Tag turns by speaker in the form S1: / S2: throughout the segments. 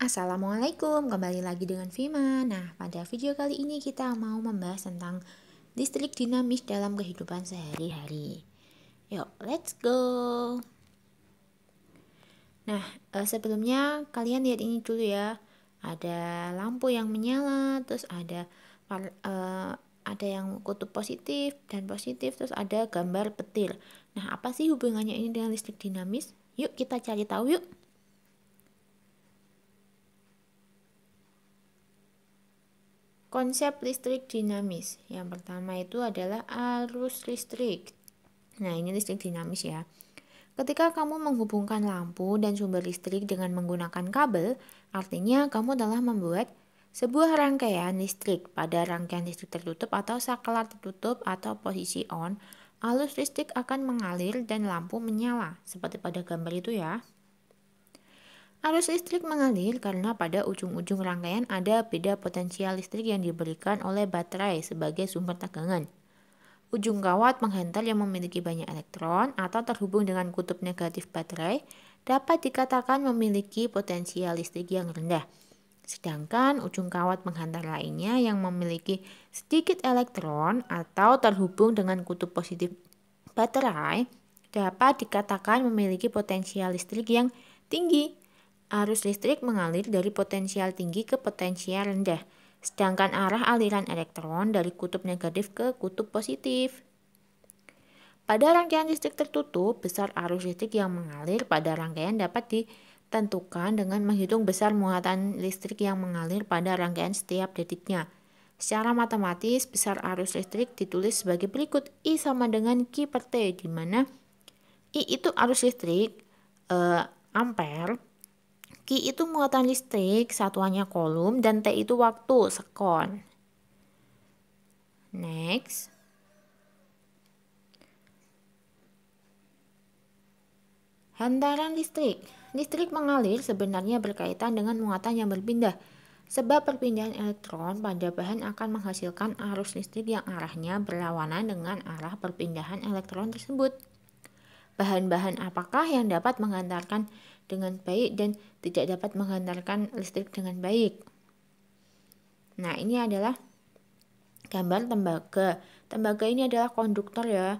S1: Assalamualaikum, kembali lagi dengan Vima. Nah, pada video kali ini kita mau membahas tentang listrik dinamis dalam kehidupan sehari-hari. Yuk, let's go. Nah, eh, sebelumnya kalian lihat ini dulu ya. Ada lampu yang menyala, terus ada eh, ada yang kutub positif dan positif, terus ada gambar petir. Nah, apa sih hubungannya ini dengan listrik dinamis? Yuk kita cari tahu yuk. konsep listrik dinamis. Yang pertama itu adalah arus listrik. Nah, ini listrik dinamis ya. Ketika kamu menghubungkan lampu dan sumber listrik dengan menggunakan kabel, artinya kamu telah membuat sebuah rangkaian listrik pada rangkaian listrik tertutup atau saklar tertutup atau posisi on, arus listrik akan mengalir dan lampu menyala, seperti pada gambar itu ya. Arus listrik mengalir karena pada ujung-ujung rangkaian ada beda potensial listrik yang diberikan oleh baterai sebagai sumber tegangan. Ujung kawat penghantar yang memiliki banyak elektron atau terhubung dengan kutub negatif baterai dapat dikatakan memiliki potensial listrik yang rendah. Sedangkan ujung kawat penghantar lainnya yang memiliki sedikit elektron atau terhubung dengan kutub positif baterai dapat dikatakan memiliki potensial listrik yang tinggi. Arus listrik mengalir dari potensial tinggi ke potensial rendah, sedangkan arah aliran elektron dari kutub negatif ke kutub positif. Pada rangkaian listrik tertutup, besar arus listrik yang mengalir pada rangkaian dapat ditentukan dengan menghitung besar muatan listrik yang mengalir pada rangkaian setiap detiknya. Secara matematis, besar arus listrik ditulis sebagai berikut. I sama dengan Q per T, di mana I itu arus listrik, eh, ampere, Ki itu muatan listrik, satuannya kolom, dan T itu waktu, sekon. Next. Hantaran listrik. Listrik mengalir sebenarnya berkaitan dengan muatan yang berpindah. Sebab perpindahan elektron pada bahan akan menghasilkan arus listrik yang arahnya berlawanan dengan arah perpindahan elektron tersebut bahan-bahan apakah yang dapat menghantarkan dengan baik dan tidak dapat menghantarkan listrik dengan baik. Nah, ini adalah gambar tembaga. Tembaga ini adalah konduktor ya.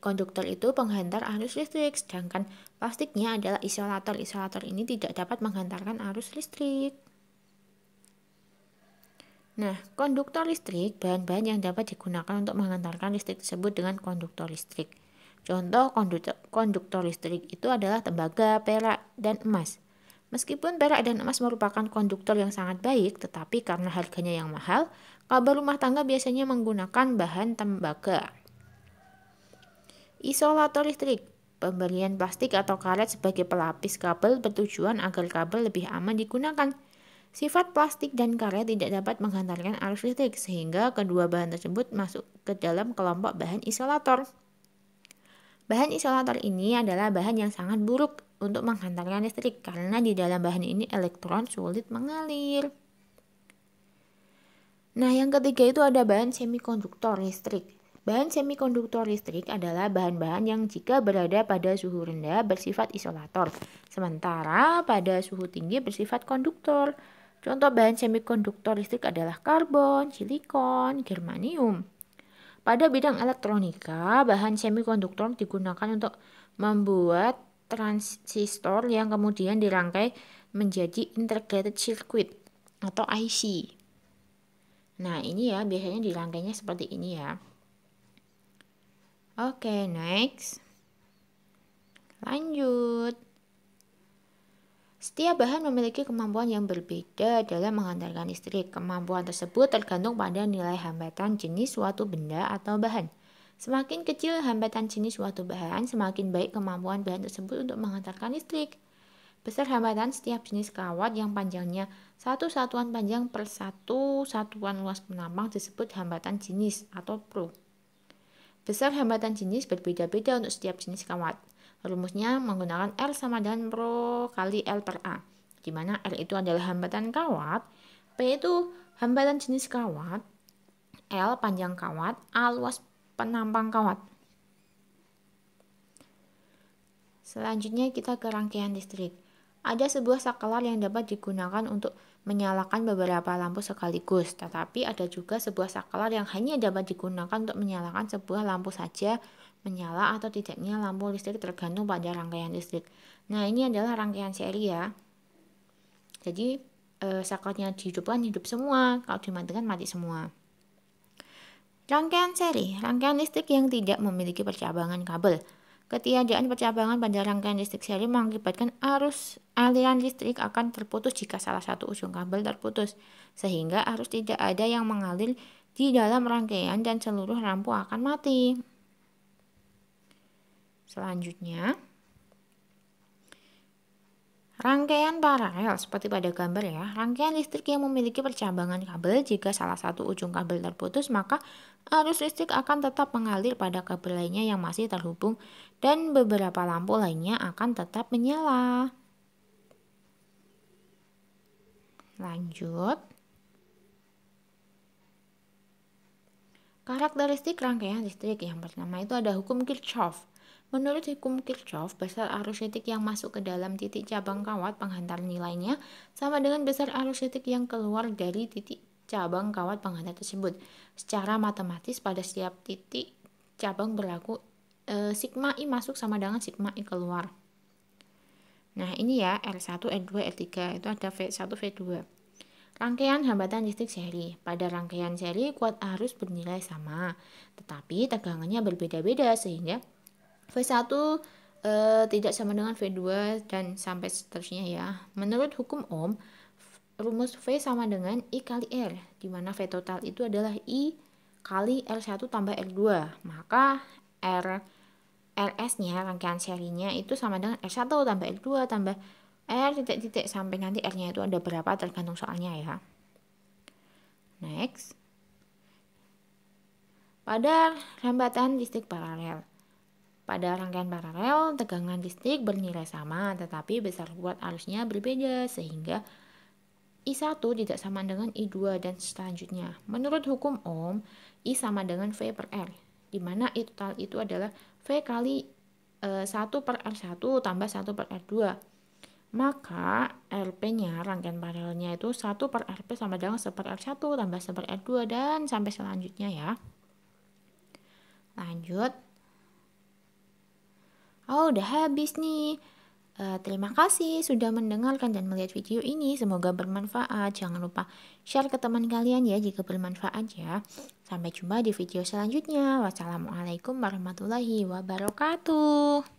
S1: Konduktor itu penghantar arus listrik, sedangkan plastiknya adalah isolator. Isolator ini tidak dapat menghantarkan arus listrik. Nah, konduktor listrik, bahan-bahan yang dapat digunakan untuk menghantarkan listrik tersebut dengan konduktor listrik. Contoh konduktor, konduktor listrik itu adalah tembaga, perak, dan emas. Meskipun perak dan emas merupakan konduktor yang sangat baik, tetapi karena harganya yang mahal, kabel rumah tangga biasanya menggunakan bahan tembaga. Isolator listrik Pembelian plastik atau karet sebagai pelapis kabel bertujuan agar kabel lebih aman digunakan. Sifat plastik dan karet tidak dapat menghantarkan arus listrik, sehingga kedua bahan tersebut masuk ke dalam kelompok bahan isolator. Bahan isolator ini adalah bahan yang sangat buruk untuk menghantarkan listrik karena di dalam bahan ini elektron sulit mengalir. Nah, yang ketiga itu ada bahan semikonduktor listrik. Bahan semikonduktor listrik adalah bahan-bahan yang jika berada pada suhu rendah bersifat isolator, sementara pada suhu tinggi bersifat konduktor. Contoh bahan semikonduktor listrik adalah karbon, silikon, germanium. Pada bidang elektronika, bahan semikonduktor digunakan untuk membuat transistor yang kemudian dirangkai menjadi integrated circuit atau IC. Nah, ini ya biasanya dirangkainya seperti ini ya. Oke, okay, next. Lanjut. Setiap bahan memiliki kemampuan yang berbeda dalam menghantarkan listrik. Kemampuan tersebut tergantung pada nilai hambatan jenis suatu benda atau bahan. Semakin kecil hambatan jenis suatu bahan, semakin baik kemampuan bahan tersebut untuk mengantarkan listrik. Besar hambatan setiap jenis kawat yang panjangnya satu satuan panjang per satu satuan luas penampang disebut hambatan jenis atau pro. Besar hambatan jenis berbeda-beda untuk setiap jenis kawat. Rumusnya menggunakan R sama dengan rho kali L per A, di mana R itu adalah hambatan kawat, P itu hambatan jenis kawat, L panjang kawat, A luas penampang kawat. Selanjutnya kita ke rangkaian listrik. Ada sebuah saklar yang dapat digunakan untuk menyalakan beberapa lampu sekaligus, tetapi ada juga sebuah saklar yang hanya dapat digunakan untuk menyalakan sebuah lampu saja menyala atau tidaknya lampu listrik tergantung pada rangkaian listrik. Nah, ini adalah rangkaian seri ya. Jadi, e, eh, sakotnya dihidupkan hidup semua, kalau dimatikan mati semua. Rangkaian seri, rangkaian listrik yang tidak memiliki percabangan kabel. Ketiadaan percabangan pada rangkaian listrik seri mengakibatkan arus aliran listrik akan terputus jika salah satu ujung kabel terputus, sehingga arus tidak ada yang mengalir di dalam rangkaian dan seluruh lampu akan mati. Selanjutnya, Rangkaian paralel seperti pada gambar ya, rangkaian listrik yang memiliki percabangan kabel jika salah satu ujung kabel terputus maka arus listrik akan tetap mengalir pada kabel lainnya yang masih terhubung dan beberapa lampu lainnya akan tetap menyala. Lanjut. Karakteristik rangkaian listrik yang pertama itu ada hukum Kirchhoff. Menurut hukum Kirchhoff, besar arus listrik yang masuk ke dalam titik cabang kawat penghantar nilainya sama dengan besar arus listrik yang keluar dari titik cabang kawat penghantar tersebut. Secara matematis pada setiap titik cabang berlaku e, sigma I masuk sama dengan sigma I keluar. Nah, ini ya R1, R2, R3 itu ada V1, V2. Rangkaian hambatan listrik seri. Pada rangkaian seri kuat arus bernilai sama, tetapi tegangannya berbeda-beda sehingga V1 eh, tidak sama dengan V2 dan sampai seterusnya ya. Menurut hukum Ohm, rumus V sama dengan I kali R, di mana V total itu adalah I kali R1 tambah R2. Maka R RS-nya, rangkaian serinya itu sama dengan R1 tambah R2 tambah R titik-titik sampai nanti R-nya itu ada berapa tergantung soalnya ya. Next. Pada rambatan listrik paralel. Pada rangkaian paralel, tegangan listrik bernilai sama tetapi besar kuat arusnya berbeda sehingga I1 tidak sama dengan I2 dan selanjutnya. Menurut hukum Ohm, I sama dengan V per R, di mana I total itu adalah V kali e, eh, 1 per R1 tambah 1 per R2. Maka RP-nya, rangkaian paralelnya itu 1 per RP sama dengan 1 per R1 tambah 1 per R2 dan sampai selanjutnya ya. Lanjut. Oh, udah habis nih. Uh, terima kasih sudah mendengarkan dan melihat video ini. Semoga bermanfaat. Jangan lupa share ke teman kalian ya jika bermanfaat ya. Sampai jumpa di video selanjutnya. Wassalamualaikum warahmatullahi wabarakatuh.